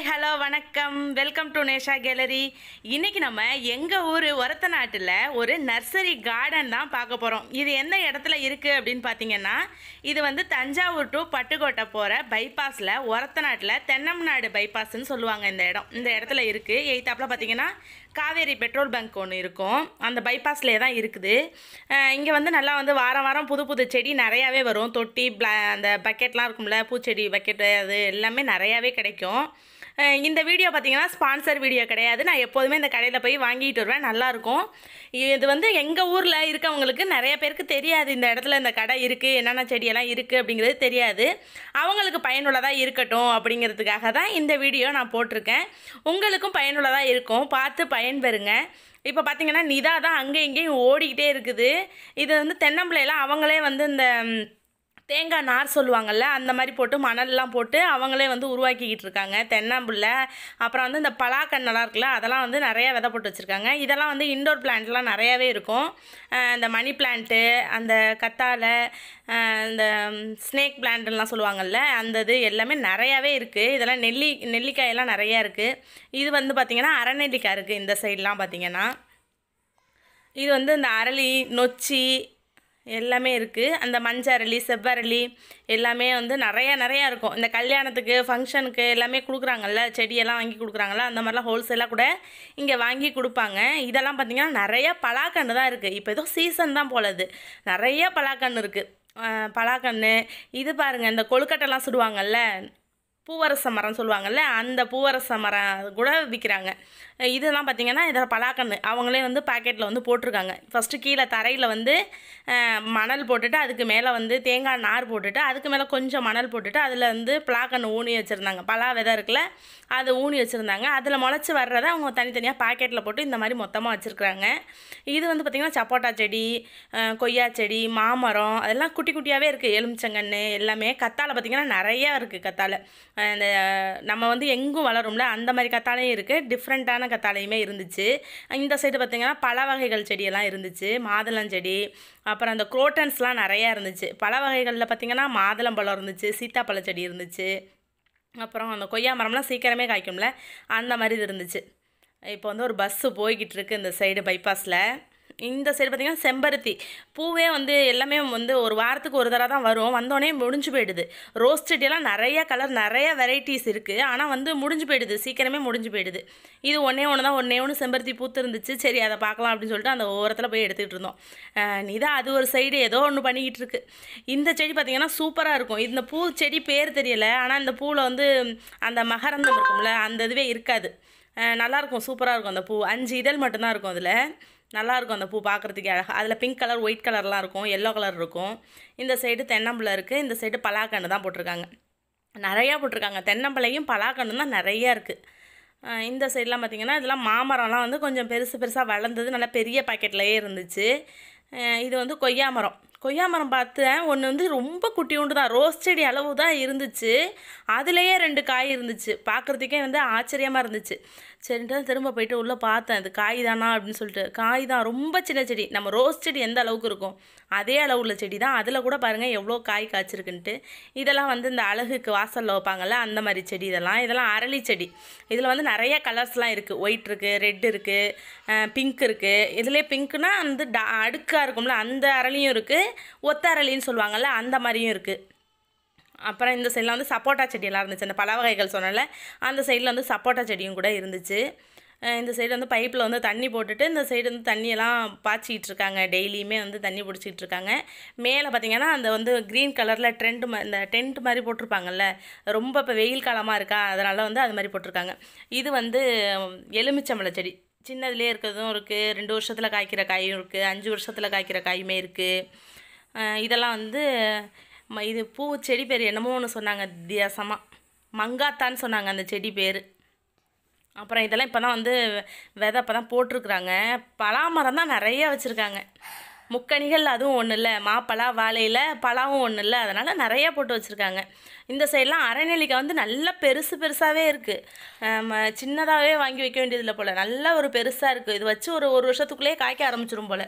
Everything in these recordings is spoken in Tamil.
ஹாய் ஹலோ வணக்கம் வெல்கம் டு நேஷா கேலரி இன்றைக்கி நம்ம எங்கள் ஊர் ஒரத்த நாட்டில் ஒரு நர்சரி கார்டன் தான் பார்க்க போகிறோம் இது எந்த இடத்துல இருக்குது அப்படின்னு பார்த்தீங்கன்னா இது வந்து தஞ்சாவூர் டு பட்டுக்கோட்டை போகிற பைபாஸில் ஒரத்த நாட்டில் தென்னம்நாடு பைபாஸ்ன்னு சொல்லுவாங்க இந்த இடம் இந்த இடத்துல இருக்குது எயித்தாப்பில் பார்த்தீங்கன்னா காவேரி பெட்ரோல் பங்க் ஒன்று இருக்கும் அந்த பைபாஸ்லே தான் இருக்குது இங்கே வந்து நல்லா வந்து வாரம் வாரம் புது புது செடி நிறையாவே வரும் தொட்டி அந்த பக்கெட்லாம் இருக்கும்ல பூச்செடி பக்கெட்டு அது எல்லாமே நிறையாவே கிடைக்கும் இந்த வீடியோ பார்த்தீங்கன்னா ஸ்பான்சர் வீடியோ கிடையாது நான் எப்போதுமே இந்த கடையில் போய் வாங்கிட்டு வருவேன் நல்லாயிருக்கும் இது வந்து எங்கள் ஊரில் இருக்கவங்களுக்கு நிறைய பேருக்கு தெரியாது இந்த இடத்துல இந்த கடை இருக்குது என்னென்ன செடியெல்லாம் இருக்குது அப்படிங்கிறது தெரியாது அவங்களுக்கு பயனுள்ளதாக இருக்கட்டும் அப்படிங்கிறதுக்காக தான் இந்த வீடியோ நான் போட்டிருக்கேன் உங்களுக்கும் பயனுள்ளதாக இருக்கும் பார்த்து பயன்பெறுங்க இப்போ பார்த்தீங்கன்னா நிதா தான் அங்கே இங்கேயும் ஓடிக்கிட்டே இருக்குது இது வந்து தென்னம்பிள்ளையெல்லாம் அவங்களே வந்து இந்த தேங்காய் நார் சொல்லுவாங்கள்ல அந்த மாதிரி போட்டு மணல்லாம் போட்டு அவங்களே வந்து உருவாக்கிக்கிட்டு இருக்காங்க தென்னாம்புள்ளை அப்புறம் வந்து இந்த பலாக்கண்ணெல்லாம் இருக்குல்ல அதெல்லாம் வந்து நிறையா விதை போட்டு வச்சுருக்காங்க இதெல்லாம் வந்து இன்டோர் பிளான்ட்லாம் நிறையாவே இருக்கும் இந்த மணி பிளான்ட்டு அந்த கத்தாழை இந்த ஸ்னேக் பிளான்ட்லாம் சொல்லுவாங்கள்ல அந்த இது எல்லாமே நிறையாவே இருக்குது இதெல்லாம் நெல்லி நெல்லிக்காயெல்லாம் நிறையா இருக்குது இது வந்து பார்த்திங்கன்னா அரைநெல்லிக்காய் இருக்குது இந்த சைட்லாம் பார்த்திங்கன்னா இது வந்து இந்த அரளி நொச்சி எல்லாமே இருக்குது அந்த மஞ்சரளி செவ்வரளி எல்லாமே வந்து நிறையா நிறையா இருக்கும் இந்த கல்யாணத்துக்கு ஃபங்க்ஷனுக்கு எல்லாமே கொடுக்குறாங்கல்ல செடியெல்லாம் வாங்கி கொடுக்குறாங்கல்ல அந்த மாதிரிலாம் ஹோல்சேலாக கூட இங்கே வாங்கி கொடுப்பாங்க இதெல்லாம் பார்த்திங்கன்னா நிறையா பலாக்கன்று தான் இருக்குது இப்போ ஏதோ சீசன் தான் போலது நிறையா பலாக்கன்று இருக்குது பலாக்கன்று இது பாருங்கள் இந்த கொழுக்கட்டைலாம் சுடுவாங்கல்ல பூவரச மரம் சொல்லுவாங்கள்ல அந்த பூவரச மரம் கூட விற்கிறாங்க இதெல்லாம் பார்த்திங்கன்னா இதில் பலாக்கன்று அவங்களே வந்து பாக்கெட்டில் வந்து போட்டிருக்காங்க ஃபஸ்ட்டு கீழே தரையில் வந்து மணல் போட்டுட்டு அதுக்கு மேலே வந்து தேங்காய் நார் போட்டுட்டு அதுக்கு மேலே கொஞ்சம் மணல் போட்டுட்டு அதில் வந்து பலாக்கன்று ஊனி வச்சுருந்தாங்க பலா விதை இருக்குல்ல அதை ஊனி வச்சுருந்தாங்க அதில் முளைச்சி வர்றதை அவங்க தனித்தனியாக பாக்கெட்டில் போட்டு இந்த மாதிரி மொத்தமாக வச்சுருக்குறாங்க இது வந்து பார்த்திங்கன்னா சப்போட்டா செடி கொய்யா செடி மாமரம் அதெல்லாம் குட்டி குட்டியாகவே இருக்குது எலுமிச்சங்கன்று எல்லாமே கத்தாழை பார்த்திங்கன்னா நிறையா இருக்குது கத்தாழை அந்த நம்ம வந்து எங்கும் வளரும்ல அந்த மாதிரி கத்தாழையும் இருக்குது டிஃப்ரெண்ட்டான கத்தாழையுமே இருந்துச்சு இந்த சைடு பார்த்திங்கன்னா பல வகைகள் செடியெல்லாம் இருந்துச்சு மாதுளம் செடி அப்புறம் அந்த குரோட்டன்ஸ்லாம் நிறையா இருந்துச்சு பல வகைகளில் பார்த்திங்கன்னா மாதுளம் பழம் இருந்துச்சு சீத்தாப்பழ செடி இருந்துச்சு அப்புறம் அந்த கொய்யா மரம்லாம் சீக்கிரமே காய்க்கும்ல அந்த மாதிரி இது இருந்துச்சு இப்போ வந்து ஒரு பஸ்ஸு போய்கிட்டு இருக்குது இந்த சைடு பைபாஸில் இந்த சைடு பார்த்திங்கன்னா செம்பருத்தி பூவே வந்து எல்லாமே வந்து ஒரு வாரத்துக்கு ஒரு தடவை தான் வரும் வந்தோடனே முடிஞ்சு போயிடுது ரோஸ் செடியெல்லாம் நிறைய கலர் நிறைய வெரைட்டிஸ் இருக்குது ஆனால் வந்து முடிஞ்சு போயிடுது சீக்கிரமே முடிஞ்சு போயிடுது இது ஒன்றே ஒன்று தான் ஒன்றே ஒன்று செம்பருத்தி பூத்துருந்துச்சு சரி அதை பார்க்கலாம் அப்படின்னு சொல்லிட்டு அந்த ஓரத்தில் போய் எடுத்துகிட்டு இருந்தோம் நிதா அது ஒரு சைடு ஏதோ ஒன்று பண்ணிக்கிட்டு இருக்கு இந்த செடி பார்த்திங்கன்னா சூப்பராக இருக்கும் இந்த பூ செடி பேர் தெரியலை ஆனால் இந்த பூவில் வந்து அந்த மகரந்தம் இருக்கும்ல அந்த இதுவே இருக்காது நல்லாயிருக்கும் சூப்பராக இருக்கும் அந்த பூ அஞ்சு இதழ் மட்டும்தான் இருக்கும் அதில் நல்லாயிருக்கும் அந்த பூ பார்க்குறதுக்கே அழகாக அதில் பிங்க் கலர் ஒயிட் கலர்லாம் இருக்கும் எல்லோ கலர் இருக்கும் இந்த சைடு தென்னம்பிள்ளை இருக்குது இந்த சைடு பலாக்கன்று தான் போட்டிருக்காங்க நிறையா போட்டிருக்காங்க தென்னம்பிள்ளையும் பலாக்கன்று தான் நிறையா இருக்குது இந்த சைடெலாம் பார்த்திங்கன்னா இதெல்லாம் மாமரம்லாம் வந்து கொஞ்சம் பெருசு பெருசாக வளர்ந்தது நல்லா பெரிய பாக்கெட்லேயே இருந்துச்சு இது வந்து கொய்யா மரம் கொய்யா மரம் பார்த்தேன் ஒன்று வந்து ரொம்ப குட்டி உண்டு தான் ரோஸ் செடி அளவு தான் இருந்துச்சு அதுலேயே ரெண்டு காய் இருந்துச்சு பார்க்குறதுக்கே வந்து ஆச்சரியமாக இருந்துச்சு சரின்ட்டு தான் திரும்ப போயிட்டு உள்ளே பார்த்தேன் இது காய் தானா அப்படின்னு சொல்லிட்டு காய் தான் ரொம்ப சின்ன செடி நம்ம ரோஸ் செடி எந்த அளவுக்கு இருக்கும் அதே அளவுள்ள செடி தான் அதில் கூட பாருங்கள் எவ்வளோ காய் காய்ச்சிருக்குன்ட்டு இதெல்லாம் வந்து இந்த அழகுக்கு வாசலில் வைப்பாங்கள்ல அந்த மாதிரி செடி இதெல்லாம் இதெல்லாம் அரளி செடி இதில் வந்து நிறைய கலர்ஸ்லாம் இருக்குது ஒயிட் இருக்குது ரெட் இருக்குது பிங்க் இருக்குது இதிலே பிங்க்குனால் வந்து டா அடுக்காக இருக்கும்ல அந்த அரளியும் இருக்குது ஒத்த அரளின்னு சொல்லுவாங்கள்ல அந்த மாதிரியும் இருக்குது அப்புறம் இந்த சைடில் வந்து சப்போட்டா செடியெல்லாம் இருந்துச்சு அந்த பல வகைகள் சொன்னல அந்த சைடில் வந்து சப்போட்டா செடியும் கூட இருந்துச்சு இந்த சைடு வந்து பைப்பில் வந்து தண்ணி போட்டுட்டு இந்த சைடு வந்து தண்ணியெல்லாம் பாய்ச்சிக்கிட்டு இருக்காங்க டெய்லியுமே வந்து தண்ணி பிடிச்சிக்கிட்டு இருக்காங்க மேலே பார்த்தீங்கன்னா அந்த வந்து க்ரீன் கலரில் ட்ரெண்ட் இந்த டென்ட் மாதிரி போட்டிருப்பாங்கல்ல ரொம்ப இப்போ வெயில் காலமாக இருக்கா அதனால் வந்து அது மாதிரி போட்டிருக்காங்க இது வந்து எலுமிச்சம்பளை செடி சின்னதுலேயே இருக்கிறதும் இருக்குது ரெண்டு வருஷத்தில் காய்க்கிற காயும் இருக்குது அஞ்சு வருஷத்தில் காய்க்கிற காயுமே இருக்குது இதெல்லாம் வந்து இது பூ செடி பேர் என்னமோ ஒன்று சொன்னாங்க வித்தியாசமாக மங்காத்தான்னு சொன்னாங்க அந்த செடி பேர் அப்புறம் இதெல்லாம் இப்போ தான் வந்து விதை இப்போ தான் போட்டிருக்குறாங்க பலாமரம் தான் நிறைய வச்சுருக்காங்க முக்கணிகள் அதுவும் ஒன்றும் இல்லை மாப்பழா வாழையில் பலாவும் ஒன்றும் இல்லை அதனால் நிறையா போட்டு வச்சுருக்காங்க இந்த சைட்லாம் அரைநெல்லிக்காய் வந்து நல்லா பெருசு பெருசாகவே இருக்குது சின்னதாகவே வாங்கி வைக்க வேண்டியதில்லை போல் நல்ல ஒரு பெருசாக இருக்குது இது வச்சு ஒரு ஒரு வருஷத்துக்குள்ளேயே காய்க்க ஆரம்பிச்சிடும் போல்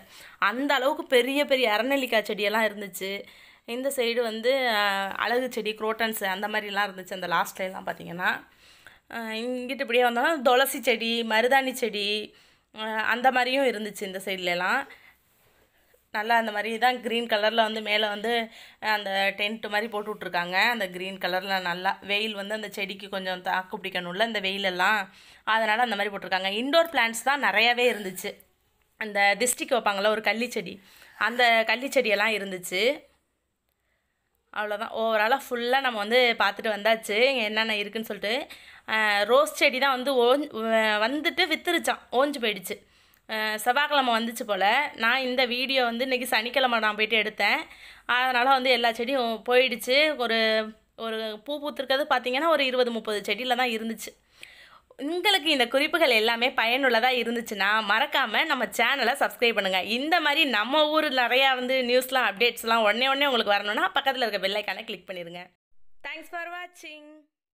அந்த அளவுக்கு பெரிய பெரிய அரைநெல்லிக்காய் செடியெல்லாம் இருந்துச்சு இந்த சைடு வந்து அழகு செடி குரோட்டன்ஸ் அந்த மாதிரிலாம் இருந்துச்சு அந்த லாஸ்ட் டைம்லாம் பார்த்திங்கன்னா இங்கிட்டு இப்படியே வந்தோம்னா துளசி செடி மருதாணி செடி அந்த மாதிரியும் இருந்துச்சு இந்த சைட்லலாம் நல்லா அந்த மாதிரி தான் க்ரீன் கலரில் வந்து மேலே வந்து அந்த டென்ட் மாதிரி போட்டு விட்ருக்காங்க அந்த க்ரீன் கலரில் நல்லா வெயில் வந்து அந்த செடிக்கு கொஞ்சம் தாக்கு பிடிக்கணும்ல இந்த வெயிலெல்லாம் அதனால் அந்த மாதிரி போட்டிருக்காங்க இன்டோர் பிளான்ட்ஸ் தான் நிறையாவே இருந்துச்சு அந்த திஸ்டிக்கு வைப்பாங்களே ஒரு கள்ளி செடி அந்த கள்ளி செடியெல்லாம் இருந்துச்சு அவ்வளோதான் ஓவராலாக ஃபுல்லாக நம்ம வந்து பார்த்துட்டு வந்தாச்சு இங்கே என்னென்ன இருக்குதுன்னு சொல்லிட்டு ரோஸ் செடி தான் வந்து ஓஞ் வந்துட்டு வித்துருச்சான் ஓஞ்சு போயிடுச்சு செவ்வாய்க்கிழமை வந்துச்சு போல் நான் இந்த வீடியோ வந்து இன்றைக்கி சனிக்கிழமை நான் போயிட்டு எடுத்தேன் அதனால் வந்து எல்லா செடியும் போயிடுச்சு ஒரு ஒரு பூ பூத்துருக்கிறது பார்த்திங்கன்னா ஒரு இருபது முப்பது செடியில் தான் இருந்துச்சு உங்களுக்கு இந்த குறிப்புகள் எல்லாமே பயனுள்ளதாக இருந்துச்சுன்னா மறக்காமல் நம்ம சேனலை சப்ஸ்கிரைப் பண்ணுங்கள் இந்த மாதிரி நம்ம ஊர் நிறையா வந்து நியூஸ்லாம் அப்டேட்ஸ்லாம் உடனே உடனே உங்களுக்கு வரணும்னா பக்கத்தில் இருக்க பெல்லைக்கான கிளிக் பண்ணிடுங்க தேங்க்ஸ் ஃபார் வாட்சிங்